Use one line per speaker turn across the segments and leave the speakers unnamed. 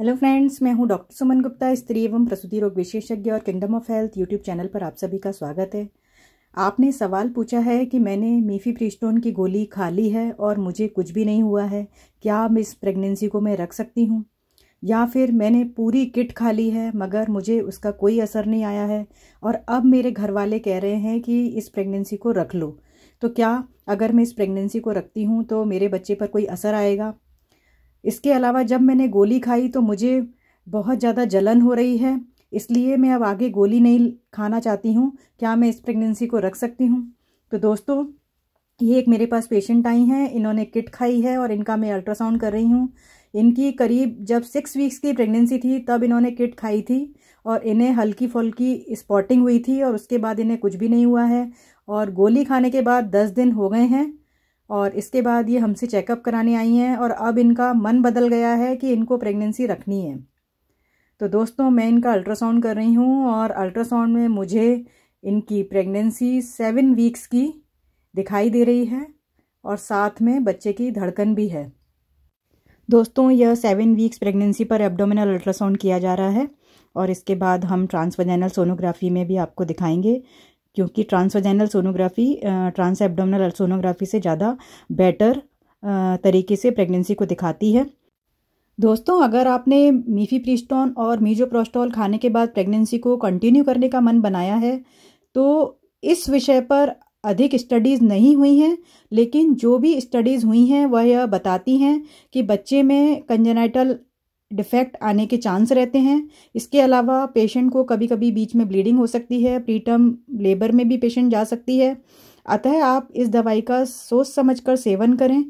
hello friends मैं हूं doctor सुमन गुप्ता स्त्री एवं प्रसूति रोग विशेषज्ञ और kingdom of health YouTube channel पर आप सभी का स्वागत है आपने सवाल पूछा है कि मैंने मीफी प्रिस्टोन की गोली खा ली है और मुझे कुछ भी नहीं हुआ है क्या इस प्रेगनेंसी को मैं रख सकती हूँ या फिर मैंने पूरी किट खा ली है मगर मुझे उसका कोई असर नहीं आया है और अब मेरे घर वाले कह रहे हैं कि इस प्रेगनेंसी को रख लो तो क्या अगर मैं इस प्रेगनेंसी को रखती हूँ तो मेरे बच्चे पर कोई असर आएगा इसके अलावा जब मैंने गोली खाई तो मुझे बहुत ज़्यादा जलन हो रही है इसलिए मैं अब आगे गोली नहीं खाना चाहती हूँ क्या मैं इस प्रेगनेंसी को रख सकती हूँ तो दोस्तों ये एक मेरे पास पेशेंट आई हैं इन्होंने किट खाई है और इनका मैं अल्ट्रासाउंड कर रही हूँ इनकी करीब जब सिक्स वीक्स की प्रेगनेंसी थी तब इन्होंने किट खाई थी और इन्हें हल्की फुल्की स्पॉटिंग हुई थी और उसके बाद इन्हें कुछ भी नहीं हुआ है और गोली खाने के बाद दस दिन हो गए हैं और इसके बाद ये हमसे चेकअप कराने आई हैं और अब इनका मन बदल गया है कि इनको प्रेगनेंसी रखनी है तो दोस्तों मैं इनका अल्ट्रासाउंड कर रही हूँ और अल्ट्रासाउंड में मुझे इनकी प्रेगनेंसी सेवन वीक्स की दिखाई दे रही है और साथ में बच्चे की धड़कन भी है दोस्तों यह सेवन वीक्स प्रेगनेंसी पर एब्डोमिनल अल्ट्रासाउंड किया जा रहा है और इसके बाद हम ट्रांसवजैनल सोनोग्राफी में भी आपको दिखाएंगे क्योंकि transvaginal sonography trans abdominal sonography से ज़्यादा बेटर तरीके से प्रेगनेंसी को दिखाती है दोस्तों अगर आपने मीफी प्रिस्टोन और मीजोप्रोस्टॉल खाने के बाद प्रेगनेंसी को कंटिन्यू करने का मन बनाया है तो इस विषय पर अधिक स्टडीज़ नहीं हुई हैं लेकिन जो भी स्टडीज़ हुई हैं वह यह बताती हैं कि बच्चे में कंजेनाइटल डिफेक्ट आने के चांस रहते हैं इसके अलावा पेशेंट को कभी कभी बीच में ब्लीडिंग हो सकती है प्रीटर्म लेबर में भी पेशेंट जा सकती है अतः आप इस दवाई का सोच समझ कर सेवन करें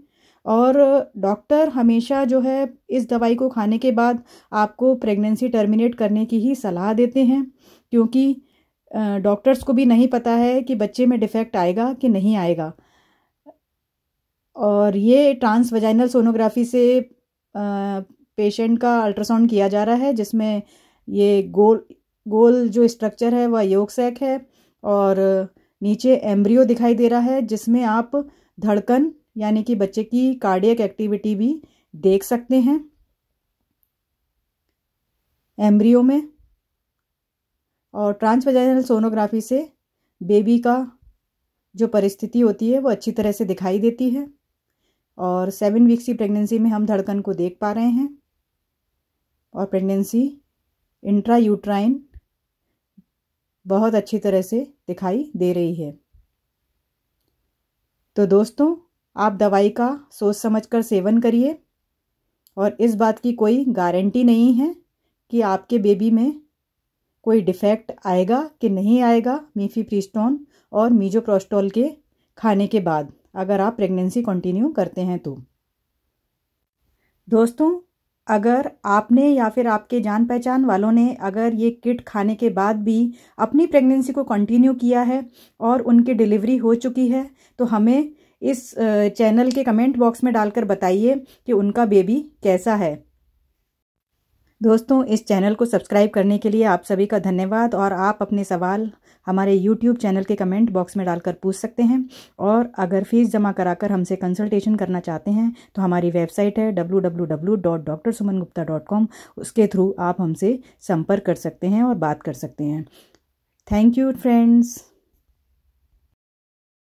और डॉक्टर हमेशा जो है इस दवाई को खाने के बाद आपको प्रेगनेंसी टर्मिनेट करने की ही सलाह देते हैं क्योंकि डॉक्टर्स को भी नहीं पता है कि बच्चे में डिफेक्ट आएगा कि नहीं आएगा और ये ट्रांसवजाइनल सोनोग्राफी से पेशेंट का अल्ट्रासाउंड किया जा रहा है जिसमें ये गोल गोल जो स्ट्रक्चर है वह योग सैक है और नीचे एम्ब्रियो दिखाई दे रहा है जिसमें आप धड़कन यानी कि बच्चे की कार्डियक एक्टिविटी भी देख सकते हैं एम्ब्रियो में और ट्रांसवेजाइनल सोनोग्राफी से बेबी का जो परिस्थिति होती है वो अच्छी तरह से दिखाई देती है और सेवन वीक्स की प्रेगनेंसी में हम धड़कन को देख पा रहे हैं और प्रेगनेंसी इंट्रा यूट्राइन बहुत अच्छी तरह से दिखाई दे रही है तो दोस्तों आप दवाई का सोच समझकर सेवन करिए और इस बात की कोई गारंटी नहीं है कि आपके बेबी में कोई डिफेक्ट आएगा कि नहीं आएगा मीफी प्रीस्टोन और मीजोप्रोस्टोल के खाने के बाद अगर आप प्रेगनेंसी कंटिन्यू करते हैं तो दोस्तों अगर आपने या फिर आपके जान पहचान वालों ने अगर ये किट खाने के बाद भी अपनी प्रेगनेंसी को कंटिन्यू किया है और उनकी डिलीवरी हो चुकी है तो हमें इस चैनल के कमेंट बॉक्स में डालकर बताइए कि उनका बेबी कैसा है दोस्तों इस चैनल को सब्सक्राइब करने के लिए आप सभी का धन्यवाद और आप अपने सवाल हमारे यूट्यूब चैनल के कमेंट बॉक्स में डालकर पूछ सकते हैं और अगर फीस जमा कराकर हमसे कंसल्टेशन करना चाहते हैं तो हमारी वेबसाइट है डब्ल्यू उसके थ्रू आप हमसे संपर्क कर सकते हैं और बात कर सकते हैं थैंक यू फ्रेंड्स